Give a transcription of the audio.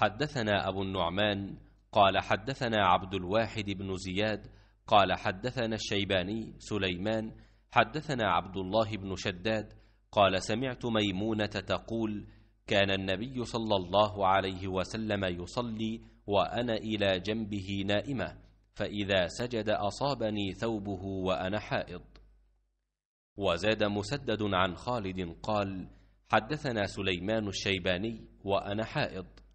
حدثنا أبو النعمان قال حدثنا عبد الواحد بن زياد قال حدثنا الشيباني سليمان حدثنا عبد الله بن شداد قال سمعت ميمونة تقول كان النبي صلى الله عليه وسلم يصلي وأنا إلى جنبه نائمة فإذا سجد أصابني ثوبه وأنا حائض وزاد مسدد عن خالد قال حدثنا سليمان الشيباني وأنا حائض